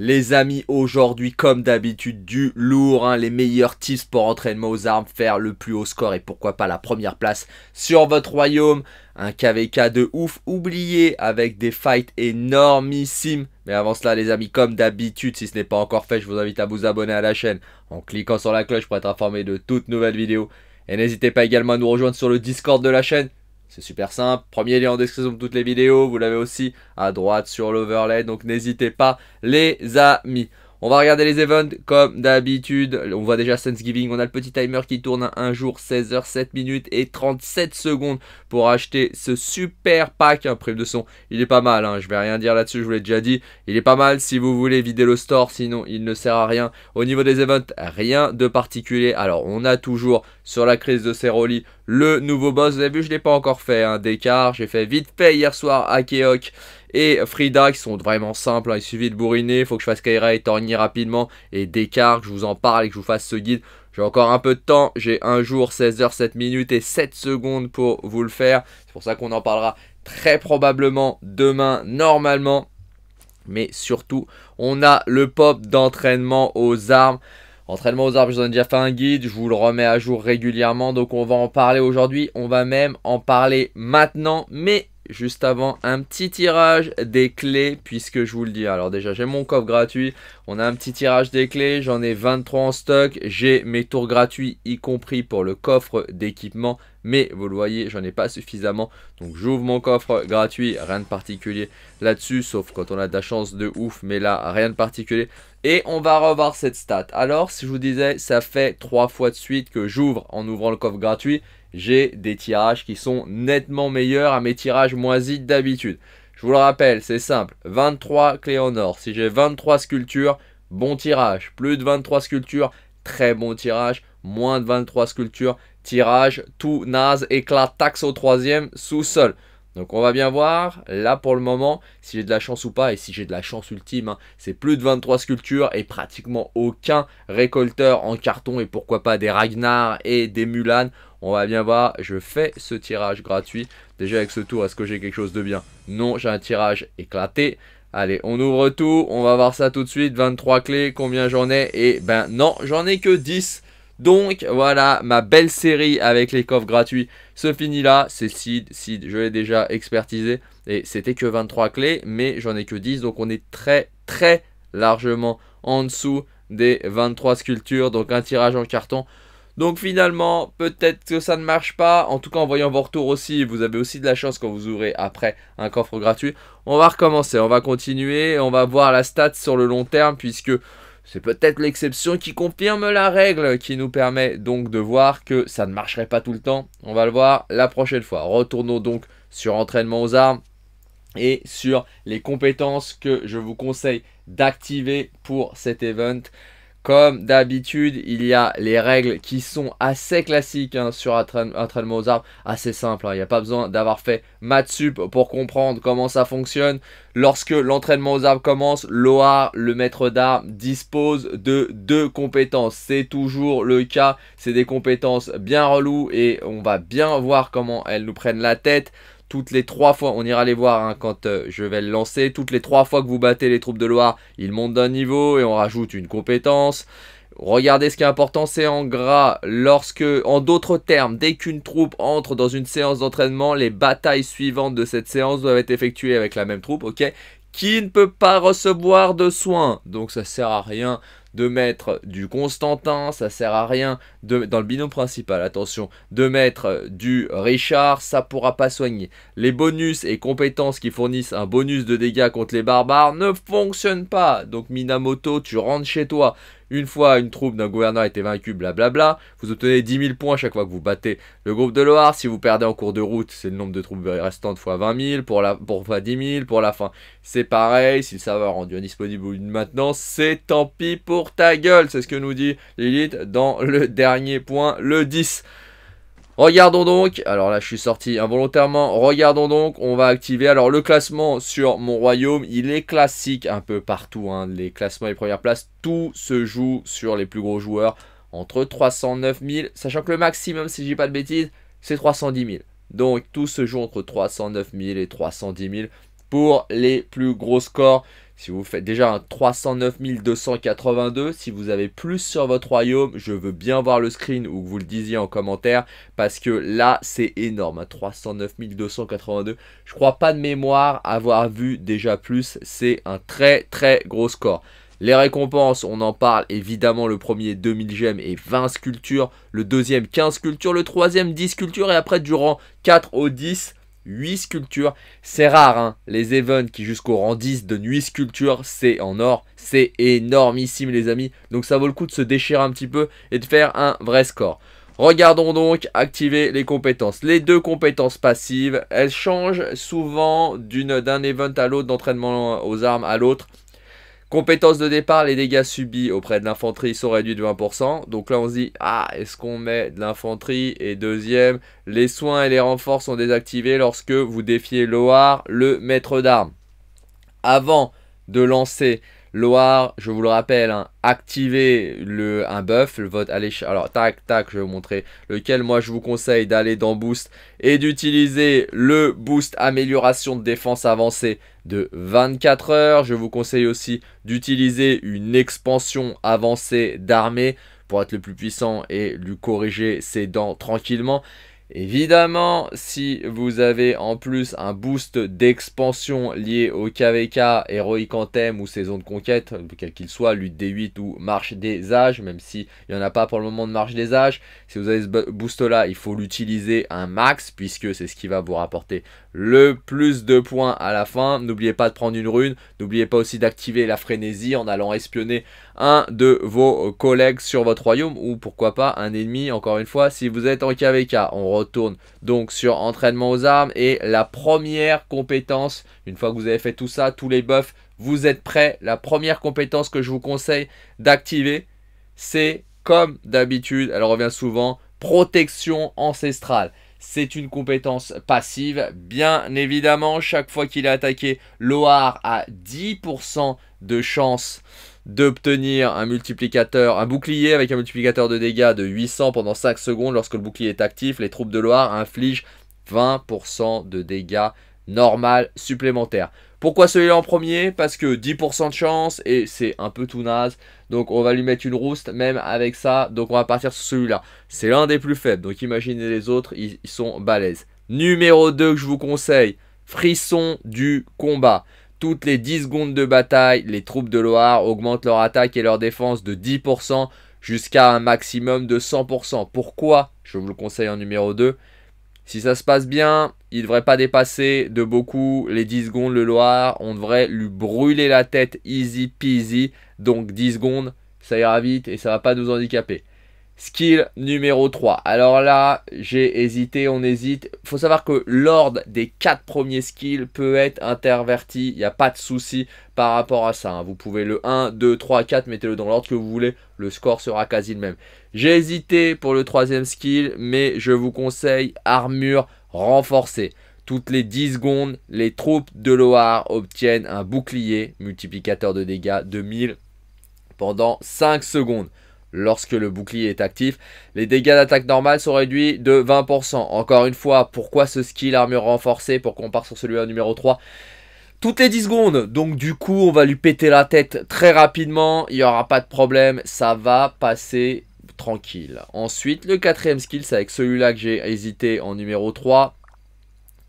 les amis, aujourd'hui, comme d'habitude, du lourd, hein, les meilleurs tips pour entraînement aux armes, faire le plus haut score et pourquoi pas la première place sur votre royaume. Un KVK de ouf, oublié, avec des fights énormissimes. Mais avant cela, les amis, comme d'habitude, si ce n'est pas encore fait, je vous invite à vous abonner à la chaîne en cliquant sur la cloche pour être informé de toutes nouvelles vidéos. Et n'hésitez pas également à nous rejoindre sur le Discord de la chaîne c'est super simple. Premier lien en description de toutes les vidéos. Vous l'avez aussi à droite sur l'overlay. Donc n'hésitez pas les amis. On va regarder les events comme d'habitude. On voit déjà Thanksgiving. On a le petit timer qui tourne un 1 jour, 16h, 7 minutes et 37 secondes pour acheter ce super pack. Un prix de son, il est pas mal. Hein. Je vais rien dire là-dessus, je vous l'ai déjà dit. Il est pas mal si vous voulez vider le store. Sinon, il ne sert à rien. Au niveau des events, rien de particulier. Alors, on a toujours sur la crise de Ceroli le nouveau boss. Vous avez vu, je ne l'ai pas encore fait. un hein. D'écart, j'ai fait vite fait hier soir à Keok et Frida qui sont vraiment simples. Hein. Il suffit de bourriner, faut que je fasse Kaira et Torni rapidement et Descartes, que je vous en parle et que je vous fasse ce guide. J'ai encore un peu de temps, j'ai un jour, 16h, 7 minutes et 7 secondes pour vous le faire. C'est pour ça qu'on en parlera très probablement demain, normalement. Mais surtout, on a le pop d'entraînement aux armes. Entraînement aux armes, je vous ai déjà fait un guide, je vous le remets à jour régulièrement, donc on va en parler aujourd'hui, on va même en parler maintenant, mais juste avant un petit tirage des clés puisque je vous le dis. Alors déjà j'ai mon coffre gratuit, on a un petit tirage des clés, j'en ai 23 en stock, j'ai mes tours gratuits y compris pour le coffre d'équipement. Mais vous le voyez, j'en ai pas suffisamment. Donc j'ouvre mon coffre gratuit, rien de particulier là-dessus, sauf quand on a de la chance de ouf. Mais là, rien de particulier. Et on va revoir cette stat. Alors, si je vous disais, ça fait trois fois de suite que j'ouvre en ouvrant le coffre gratuit j'ai des tirages qui sont nettement meilleurs à mes tirages moisis d'habitude. Je vous le rappelle, c'est simple, 23 clés en or. Si j'ai 23 sculptures, bon tirage. Plus de 23 sculptures, très bon tirage. Moins de 23 sculptures, tirage tout naze, éclat, taxe au troisième, sous-sol. Donc on va bien voir, là pour le moment, si j'ai de la chance ou pas, et si j'ai de la chance ultime, hein, c'est plus de 23 sculptures et pratiquement aucun récolteur en carton, et pourquoi pas des Ragnar et des Mulan on va bien voir, je fais ce tirage gratuit. Déjà avec ce tour, est-ce que j'ai quelque chose de bien Non, j'ai un tirage éclaté. Allez, on ouvre tout, on va voir ça tout de suite. 23 clés, combien j'en ai Et eh ben non, j'en ai que 10. Donc voilà, ma belle série avec les coffres gratuits se finit là. C'est Sid, Sid, je l'ai déjà expertisé. Et c'était que 23 clés, mais j'en ai que 10. Donc on est très très largement en dessous des 23 sculptures. Donc un tirage en carton. Donc finalement, peut-être que ça ne marche pas. En tout cas, en voyant vos retours aussi, vous avez aussi de la chance quand vous ouvrez après un coffre gratuit. On va recommencer, on va continuer, on va voir la stat sur le long terme puisque... C'est peut-être l'exception qui confirme la règle, qui nous permet donc de voir que ça ne marcherait pas tout le temps. On va le voir la prochaine fois. Retournons donc sur entraînement aux armes et sur les compétences que je vous conseille d'activer pour cet event. Comme d'habitude, il y a les règles qui sont assez classiques hein, sur entraînement aux armes, assez simple. Il hein, n'y a pas besoin d'avoir fait maths pour comprendre comment ça fonctionne. Lorsque l'entraînement aux arbres commence, l'OAR, le maître d'armes dispose de deux compétences. C'est toujours le cas, c'est des compétences bien reloues et on va bien voir comment elles nous prennent la tête toutes les trois fois, on ira les voir hein, quand euh, je vais le lancer, toutes les trois fois que vous battez les troupes de Loire, ils montent d'un niveau et on rajoute une compétence. Regardez ce qui est important, c'est en gras. Lorsque, en d'autres termes, dès qu'une troupe entre dans une séance d'entraînement, les batailles suivantes de cette séance doivent être effectuées avec la même troupe, ok qui ne peut pas recevoir de soins. Donc ça sert à rien de mettre du Constantin, ça sert à rien de, dans le binôme principal, attention, de mettre euh, du Richard, ça pourra pas soigner. Les bonus et compétences qui fournissent un bonus de dégâts contre les barbares ne fonctionnent pas. Donc Minamoto, tu rentres chez toi. Une fois une troupe d'un gouverneur a été vaincue, blablabla, vous obtenez 10 000 points chaque fois que vous battez le groupe de Loire. Si vous perdez en cours de route, c'est le nombre de troupes restantes fois 20 000, pour la pour fois 10 000, pour la fin. C'est pareil, si le serveur rendu indisponible ou une maintenance, c'est tant pis pour ta gueule. C'est ce que nous dit Lilith dans le dernier point, le 10. Regardons donc, alors là je suis sorti involontairement, regardons donc, on va activer, alors le classement sur mon royaume, il est classique un peu partout, hein. les classements et les premières places, tout se joue sur les plus gros joueurs, entre 309 000, sachant que le maximum si je dis pas de bêtises, c'est 310 000. Donc tout se joue entre 309 000 et 310 000 pour les plus gros scores. Si vous faites déjà un 309 282, si vous avez plus sur votre royaume, je veux bien voir le screen ou que vous le disiez en commentaire parce que là c'est énorme, 309 hein, 282. Je crois pas de mémoire avoir vu déjà plus, c'est un très très gros score. Les récompenses, on en parle évidemment le premier 2000 gemmes et 20 sculptures, le deuxième 15 sculptures, le troisième 10 sculptures et après durant 4 au 10 8 sculptures. C'est rare, hein. les events qui jusqu'au rang 10 de 8 sculptures, c'est en or. C'est énormissime les amis, donc ça vaut le coup de se déchirer un petit peu et de faire un vrai score. Regardons donc activer les compétences. Les deux compétences passives, elles changent souvent d'un event à l'autre, d'entraînement aux armes à l'autre. Compétence de départ, les dégâts subis auprès de l'infanterie sont réduits de 20%. Donc là, on se dit, ah, est-ce qu'on met de l'infanterie Et deuxième, les soins et les renforts sont désactivés lorsque vous défiez Loar, le maître d'armes. Avant de lancer Loar, je vous le rappelle, hein, activez le, un buff, le vote à Alors, tac, tac, je vais vous montrer lequel. Moi, je vous conseille d'aller dans Boost et d'utiliser le Boost Amélioration de Défense Avancée de 24 heures. Je vous conseille aussi d'utiliser une expansion avancée d'armée pour être le plus puissant et lui corriger ses dents tranquillement. Évidemment, si vous avez en plus un boost d'expansion lié au KVK, Héroïque Anthem ou Saison de Conquête, quel qu'il soit, lutte des 8 ou Marche des Âges, même s'il n'y en a pas pour le moment de Marche des Âges, si vous avez ce boost là, il faut l'utiliser un max puisque c'est ce qui va vous rapporter le plus de points à la fin. N'oubliez pas de prendre une rune, n'oubliez pas aussi d'activer la frénésie en allant espionner un de vos collègues sur votre royaume ou pourquoi pas un ennemi encore une fois si vous êtes en KVK. On retourne donc sur entraînement aux armes et la première compétence, une fois que vous avez fait tout ça, tous les buffs, vous êtes prêt La première compétence que je vous conseille d'activer, c'est comme d'habitude, elle revient souvent, protection ancestrale. C'est une compétence passive. Bien évidemment, chaque fois qu'il est attaqué, Lohar a 10% de chance d'obtenir un multiplicateur, un bouclier avec un multiplicateur de dégâts de 800 pendant 5 secondes. Lorsque le bouclier est actif, les troupes de Loire infligent 20% de dégâts normal supplémentaires. Pourquoi celui-là en premier Parce que 10% de chance et c'est un peu tout naze. Donc on va lui mettre une rouste même avec ça. Donc on va partir sur celui-là. C'est l'un des plus faibles. Donc imaginez les autres, ils, sont balèzes. Numéro 2 que je vous conseille, frisson du combat. Toutes les 10 secondes de bataille, les troupes de Loire augmentent leur attaque et leur défense de 10% jusqu'à un maximum de 100%. Pourquoi Je vous le conseille en numéro 2. Si ça se passe bien, il ne devrait pas dépasser de beaucoup les 10 secondes le Loire. On devrait lui brûler la tête easy peasy. Donc 10 secondes, ça ira vite et ça ne va pas nous handicaper. Skill numéro 3. Alors là, j'ai hésité, on hésite. Il faut savoir que l'ordre des 4 premiers skills peut être interverti. Il n'y a pas de souci par rapport à ça. Hein. Vous pouvez le 1, 2, 3, 4, mettez-le dans l'ordre que vous voulez. Le score sera quasi le même. J'ai hésité pour le troisième skill, mais je vous conseille armure renforcée. Toutes les 10 secondes, les troupes de Loire obtiennent un bouclier multiplicateur de dégâts de 1000 pendant 5 secondes lorsque le bouclier est actif. Les dégâts d'attaque normale sont réduits de 20%. Encore une fois, pourquoi ce skill armure renforcée Pourquoi on part sur celui-là numéro 3 toutes les 10 secondes. Donc du coup, on va lui péter la tête très rapidement. Il n'y aura pas de problème. Ça va passer tranquille. Ensuite, le quatrième skill, c'est avec celui-là que j'ai hésité en numéro 3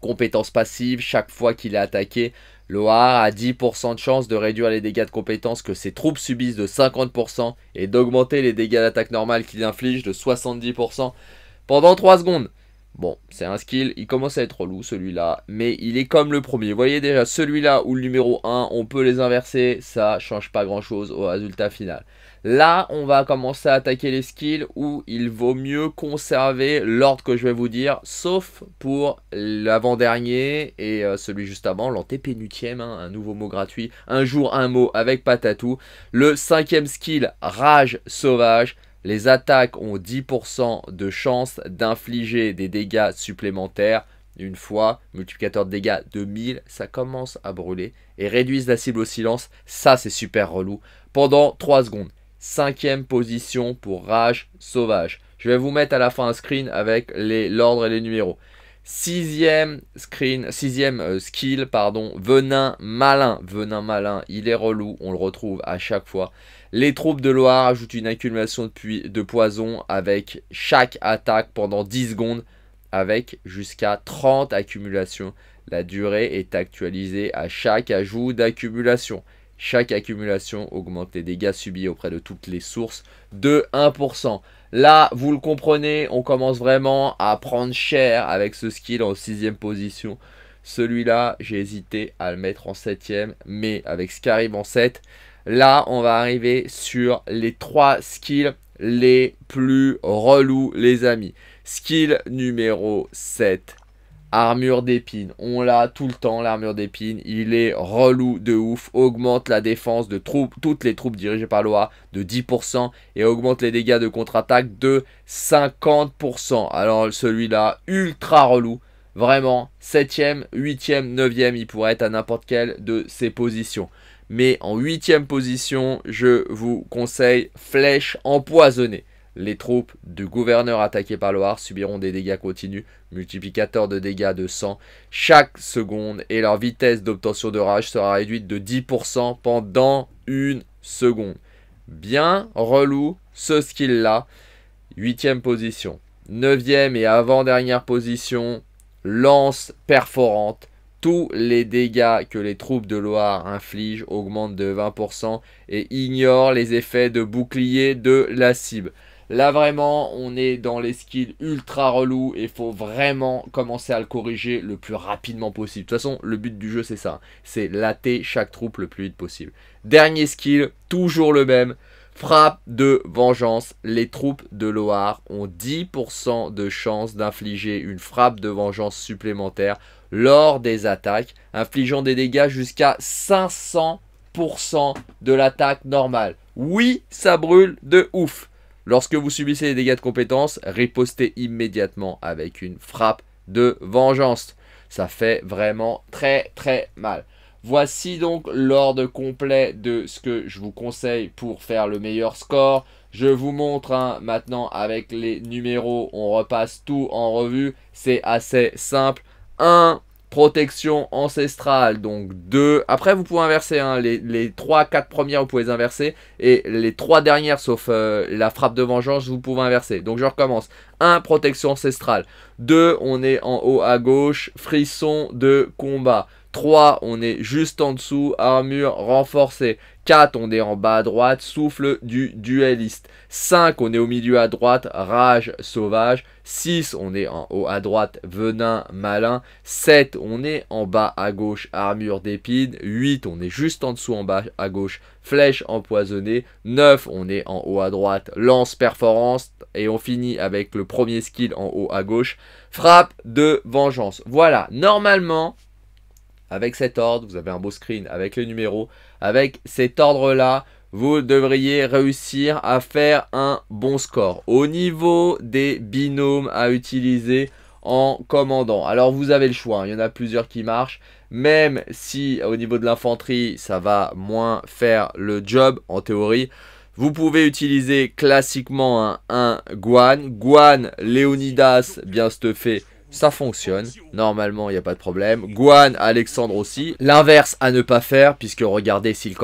compétence passive chaque fois qu'il est attaqué. Loar a 10% de chance de réduire les dégâts de compétence que ses troupes subissent de 50% et d'augmenter les dégâts d'attaque normale qu'il inflige de 70% pendant 3 secondes. Bon, c'est un skill, il commence à être relou celui-là, mais il est comme le premier. Vous voyez déjà, celui-là ou le numéro 1, on peut les inverser, ça change pas grand-chose au résultat final. Là, on va commencer à attaquer les skills où il vaut mieux conserver l'ordre que je vais vous dire, sauf pour l'avant-dernier et euh, celui juste avant, l'antépénutième, hein, un nouveau mot gratuit, un jour un mot avec patatou. Le cinquième skill, rage sauvage. Les attaques ont 10% de chance d'infliger des dégâts supplémentaires une fois, multiplicateur de dégâts de 1000, ça commence à brûler, et réduisent la cible au silence, ça c'est super relou, pendant 3 secondes. Cinquième position pour Rage Sauvage. Je vais vous mettre à la fin un screen avec l'ordre et les numéros. Sixième screen, sixième euh, skill, pardon, venin malin. Venin malin, il est relou, on le retrouve à chaque fois. Les troupes de Loire ajoutent une accumulation de, de poison avec chaque attaque pendant 10 secondes, avec jusqu'à 30 accumulations. La durée est actualisée à chaque ajout d'accumulation. Chaque accumulation augmente les dégâts subis auprès de toutes les sources de 1%. Là, vous le comprenez, on commence vraiment à prendre cher avec ce skill en 6 position. Celui-là, j'ai hésité à le mettre en 7ème, mais avec ce en 7, là, on va arriver sur les 3 skills les plus relous, les amis. Skill numéro 7, Armure d'épines, on l'a tout le temps l'armure d'épines, il est relou de ouf, augmente la défense de troupes, toutes les troupes dirigées par l'OA de 10% et augmente les dégâts de contre-attaque de 50%. Alors celui-là, ultra relou, vraiment 7ème, 8ème, 9ème, il pourrait être à n'importe quelle de ces positions. Mais en 8ème position, je vous conseille flèche empoisonnée. Les troupes du gouverneur attaquées par Loire subiront des dégâts continus, multiplicateur de dégâts de 100 chaque seconde, et leur vitesse d'obtention de rage sera réduite de 10% pendant une seconde. Bien relou ce skill-là. Huitième position. Neuvième et avant-dernière position, lance perforante. Tous les dégâts que les troupes de Loire infligent augmentent de 20% et ignorent les effets de bouclier de la cible. Là vraiment on est dans les skills ultra relous et faut vraiment commencer à le corriger le plus rapidement possible. De toute façon le but du jeu c'est ça, c'est latter chaque troupe le plus vite possible. Dernier skill, toujours le même, frappe de vengeance. Les troupes de Loire ont 10% de chance d'infliger une frappe de vengeance supplémentaire lors des attaques, infligeant des dégâts jusqu'à 500% de l'attaque normale. Oui, ça brûle de ouf. Lorsque vous subissez des dégâts de compétence, ripostez immédiatement avec une frappe de vengeance. Ça fait vraiment très très mal. Voici donc l'ordre complet de ce que je vous conseille pour faire le meilleur score. Je vous montre hein, maintenant avec les numéros, on repasse tout en revue. C'est assez simple. 1, protection ancestrale, donc 2. Après, vous pouvez inverser, hein. les, les 3, 4 premières, vous pouvez inverser. Et les 3 dernières, sauf euh, la frappe de vengeance, vous pouvez inverser. Donc je recommence. 1, protection ancestrale. 2, on est en haut à gauche, frisson de combat. 3, on est juste en dessous, armure renforcée. 4, on est en bas à droite, souffle du dueliste. 5, on est au milieu à droite, rage sauvage. 6, on est en haut à droite, venin malin. 7, on est en bas à gauche, armure d'épines. 8, on est juste en dessous en bas à gauche, flèche empoisonnée. 9, on est en haut à droite, lance performance. Et on finit avec le premier skill en haut à gauche, frappe de vengeance. Voilà, normalement, avec cet ordre, vous avez un beau screen avec les numéros. Avec cet ordre-là, vous devriez réussir à faire un bon score. Au niveau des binômes à utiliser en commandant. Alors vous avez le choix, hein. il y en a plusieurs qui marchent. Même si au niveau de l'infanterie, ça va moins faire le job en théorie. Vous pouvez utiliser classiquement hein, un, Guan. Guan, Léonidas, bien fait ça fonctionne. Normalement, il n'y a pas de problème. Guan, Alexandre aussi. L'inverse à ne pas faire, puisque regardez, si le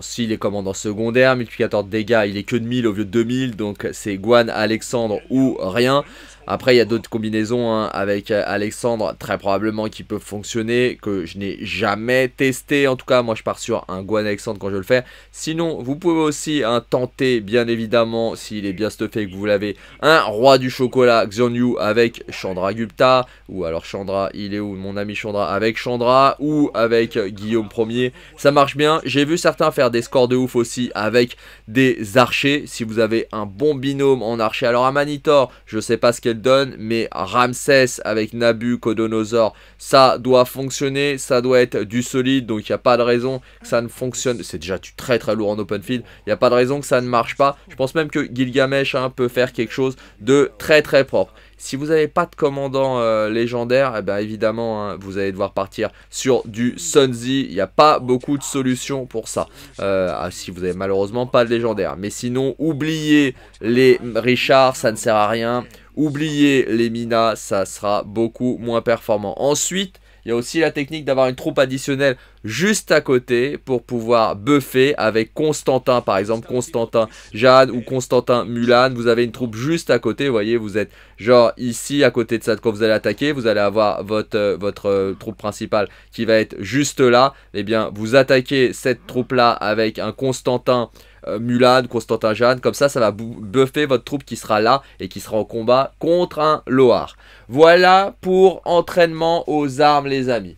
s'il est commandant secondaire, multiplicateur de dégâts, il est que de 1000 au lieu de 2000, donc c'est Guan, Alexandre ou rien. Après, il y a d'autres combinaisons hein, avec euh, Alexandre, très probablement qui peuvent fonctionner, que je n'ai jamais testé. En tout cas, moi, je pars sur un Guan Alexandre quand je le fais. Sinon, vous pouvez aussi hein, tenter, bien évidemment, s'il est bien stuffé et que vous l'avez, un Roi du Chocolat Xion Yu avec Chandra Gupta. Ou alors Chandra, il est où mon ami Chandra Avec Chandra ou avec Guillaume 1er Ça marche bien. J'ai vu certains faire des scores de ouf aussi avec des archers. Si vous avez un bon binôme en archer. Alors à Manitor, je sais pas ce qu'elle donne, mais Ramsès avec Nabu, Codonosor, ça doit fonctionner, ça doit être du solide, donc il n'y a pas de raison que ça ne fonctionne. C'est déjà très très lourd en open field, il n'y a pas de raison que ça ne marche pas. Je pense même que Gilgamesh hein, peut faire quelque chose de très très propre. Si vous n'avez pas de commandant euh, légendaire, eh ben, évidemment, hein, vous allez devoir partir sur du Sunzi. Il n'y a pas beaucoup de solutions pour ça. Euh, si vous n'avez malheureusement pas de légendaire. Mais sinon, oubliez les Richard, ça ne sert à rien. Oubliez les minas, ça sera beaucoup moins performant. Ensuite, il y a aussi la technique d'avoir une troupe additionnelle juste à côté pour pouvoir buffer avec Constantin, par exemple Constantin Jeanne ou Constantin Mulan. Vous avez une troupe juste à côté, vous voyez, vous êtes genre ici à côté de ça. Quand vous allez attaquer, vous allez avoir votre, euh, votre euh, troupe principale qui va être juste là. Eh bien, vous attaquez cette troupe-là avec un Constantin euh, Mulan, Constantin Jeanne, comme ça, ça va buffer votre troupe qui sera là et qui sera en combat contre un Loar. Voilà pour entraînement aux armes, les amis.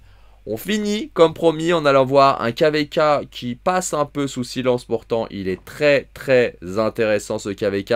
On finit, comme promis, en allant voir un KVK qui passe un peu sous silence. Pourtant, il est très, très intéressant, ce KVK.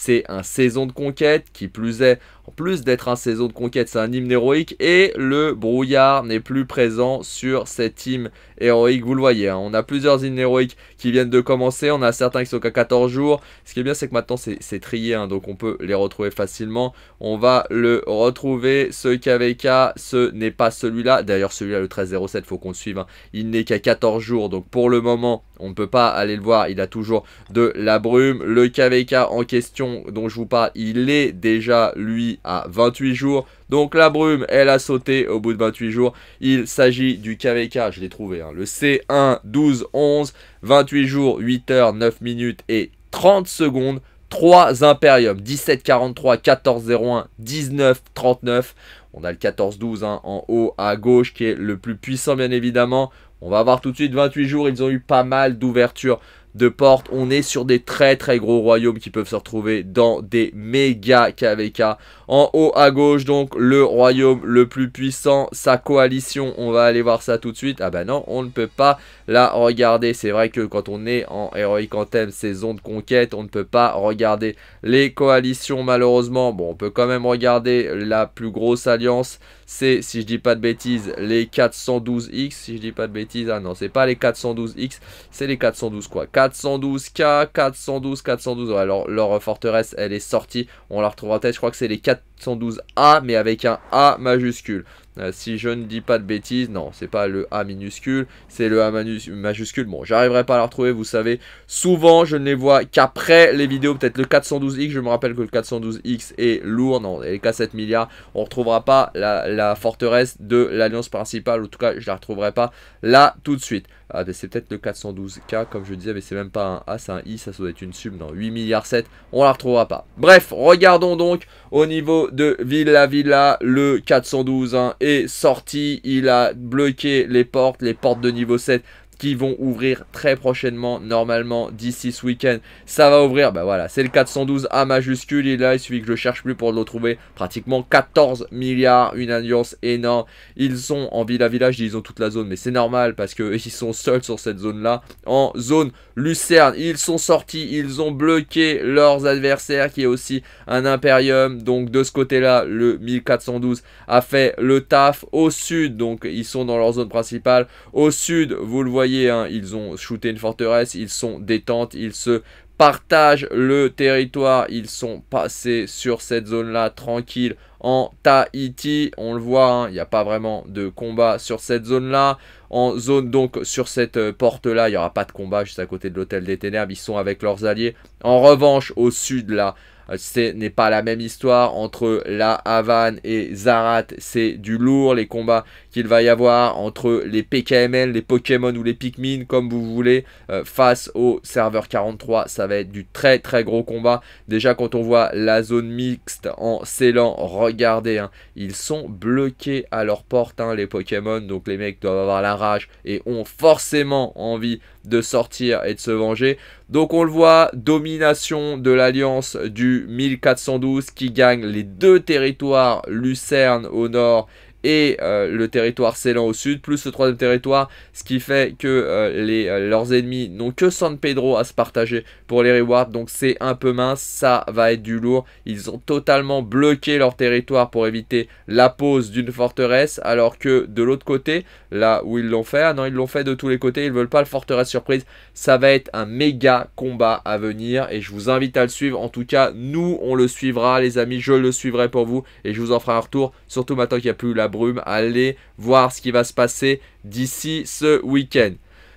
C'est un saison de conquête qui plus est, en plus d'être un saison de conquête, c'est un hymne héroïque et le brouillard n'est plus présent sur cet hymne héroïque. Vous le voyez, hein. on a plusieurs hymnes héroïques qui viennent de commencer, on a certains qui sont qu'à 14 jours. Ce qui est bien, c'est que maintenant c'est trié, hein, donc on peut les retrouver facilement. On va le retrouver, ce KVK, ce n'est pas celui-là. D'ailleurs, celui-là, le 1307, faut qu'on le suive. Hein. Il n'est qu'à 14 jours, donc pour le moment, on ne peut pas aller le voir. Il a toujours de la brume. Le KVK en question dont je vous parle, il est déjà, lui, à 28 jours. Donc la brume, elle a sauté au bout de 28 jours. Il s'agit du KVK, je l'ai trouvé, hein, le C1 12 11, 28 jours, 8 h 9 minutes et 30 secondes. 3 Imperium, 17-43, 14-01, 19-39. On a le 14-12 hein, en haut à gauche qui est le plus puissant bien évidemment. On va voir tout de suite 28 jours, ils ont eu pas mal d'ouvertures de portes. On est sur des très très gros royaumes qui peuvent se retrouver dans des méga KVK. En haut à gauche, donc, le royaume le plus puissant, sa coalition. On va aller voir ça tout de suite. Ah ben non, on ne peut pas la regarder. C'est vrai que quand on est en Heroic Anthem, saison de conquête, on ne peut pas regarder les coalitions, malheureusement. Bon, on peut quand même regarder la plus grosse alliance. C'est, si je dis pas de bêtises, les 412X. Si je dis pas de bêtises, ah non, c'est pas les 412X, c'est les 412 quoi. 412K, 412, 412. alors, leur forteresse, elle est sortie. On la retrouvera peut-être, je crois que c'est les 4 that 412 a mais avec un A majuscule. Euh, si je ne dis pas de bêtises, non, c'est pas le A minuscule, c'est le A majuscule. Bon, j'arriverai pas à la retrouver, vous savez. Souvent, je ne les vois qu'après les vidéos, peut-être le 412X. Je me rappelle que le 412X est lourd, non, les K7 milliards. On retrouvera pas la, forteresse de l'alliance principale, en tout cas, je la retrouverai pas là tout de suite. Ah, c'est peut-être le 412K, comme je disais, mais c'est même pas un A, c'est un I, ça doit être une sub, non, 8 milliards 7, on la retrouvera pas. Bref, regardons donc au niveau de Villa Villa, le 412, hein, est sorti. Il a bloqué les portes, les portes de niveau 7 qui vont ouvrir très prochainement, normalement d'ici ce week-end. Ça va ouvrir, ben voilà, c'est le 412 A majuscule, et là il suffit que je cherche plus pour le trouver. Pratiquement 14 milliards, une alliance énorme. Ils sont en Villa Village, ils ont toute la zone, mais c'est normal parce qu'ils sont seuls sur cette zone-là. En zone Lucerne, ils sont sortis, ils ont bloqué leurs adversaires qui est aussi un Imperium. Donc de ce côté-là, le 1412 a fait le taf au sud, donc ils sont dans leur zone principale. Au sud, vous le voyez Hein, ils ont shooté une forteresse, ils sont détente, ils se partagent le territoire, ils sont passés sur cette zone-là tranquille en Tahiti, on le voit, hein, il n'y a pas vraiment de combat sur cette zone-là. En zone donc sur cette euh, porte-là, il n'y aura pas de combat juste à côté de l'hôtel des Ténèbres, ils sont avec leurs alliés. En revanche, au sud là, euh, ce n'est pas la même histoire entre la Havane et Zarat, c'est du lourd les combats qu'il va y avoir entre les PKML, les Pokémon ou les Pikmin, comme vous voulez, euh, face au serveur 43, ça va être du très très gros combat. Déjà quand on voit la zone mixte en scellant, regardez, hein, ils sont bloqués à leur porte hein, les Pokémon, donc les mecs doivent avoir la rage et ont forcément envie de sortir et de se venger. Donc on le voit, domination de l'alliance du 1412 qui gagne les deux territoires, Lucerne au nord et euh, le territoire Célan au sud, plus le troisième territoire, ce qui fait que euh, les, euh, leurs ennemis n'ont que San Pedro à se partager pour les rewards, donc c'est un peu mince, ça va être du lourd. Ils ont totalement bloqué leur territoire pour éviter la pose d'une forteresse, alors que de l'autre côté, là où ils l'ont fait, ah non, ils l'ont fait de tous les côtés, ils ne veulent pas le forteresse surprise, ça va être un méga combat à venir, et je vous invite à le suivre, en tout cas, nous, on le suivra, les amis, je le suivrai pour vous, et je vous en ferai un retour, surtout maintenant qu'il n'y a plus la brume, allez voir ce qui va se passer d'ici ce week-end.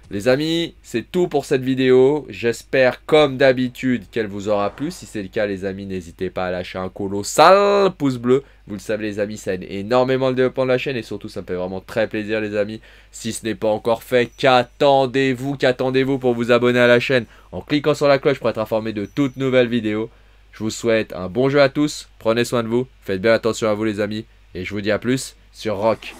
Les amis, c'est tout pour cette vidéo. J'espère, comme d'habitude, qu'elle vous aura plu. Si c'est le cas, les amis, n'hésitez pas à lâcher un colossal pouce bleu. Vous le savez, les amis, ça aide énormément le développement de la chaîne. Et surtout, ça me fait vraiment très plaisir, les amis. Si ce n'est pas encore fait, qu'attendez-vous Qu'attendez-vous pour vous abonner à la chaîne En cliquant sur la cloche pour être informé de toutes nouvelles vidéos. Je vous souhaite un bon jeu à tous. Prenez soin de vous. Faites bien attention à vous, les amis. Et je vous dis à plus sur Rock.